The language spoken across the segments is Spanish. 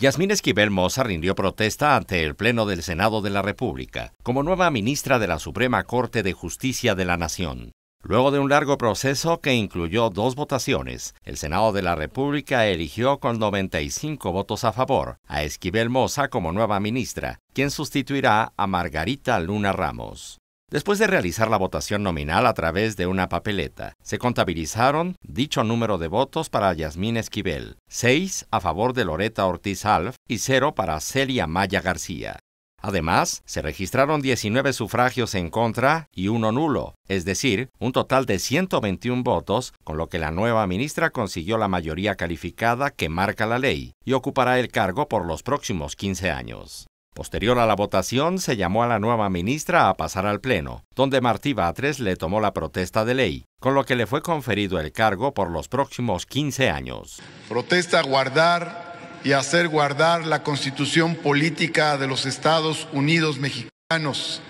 Yasmín Esquivel Moza rindió protesta ante el Pleno del Senado de la República como nueva ministra de la Suprema Corte de Justicia de la Nación. Luego de un largo proceso que incluyó dos votaciones, el Senado de la República eligió con 95 votos a favor a Esquivel Moza como nueva ministra, quien sustituirá a Margarita Luna Ramos. Después de realizar la votación nominal a través de una papeleta, se contabilizaron dicho número de votos para Yasmín Esquivel, 6 a favor de Loreta Ortiz Alf y 0 para Celia Maya García. Además, se registraron 19 sufragios en contra y uno nulo, es decir, un total de 121 votos, con lo que la nueva ministra consiguió la mayoría calificada que marca la ley y ocupará el cargo por los próximos 15 años. Posterior a la votación, se llamó a la nueva ministra a pasar al Pleno, donde Martí Batres le tomó la protesta de ley, con lo que le fue conferido el cargo por los próximos 15 años. Protesta guardar y hacer guardar la constitución política de los Estados Unidos mexicanos,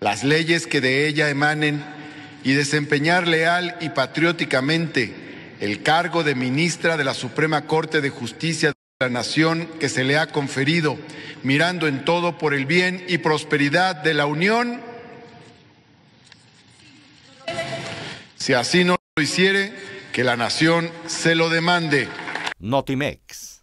las leyes que de ella emanen y desempeñar leal y patrióticamente el cargo de ministra de la Suprema Corte de Justicia la nación que se le ha conferido, mirando en todo por el bien y prosperidad de la Unión. Si así no lo hiciere, que la nación se lo demande. Notimex.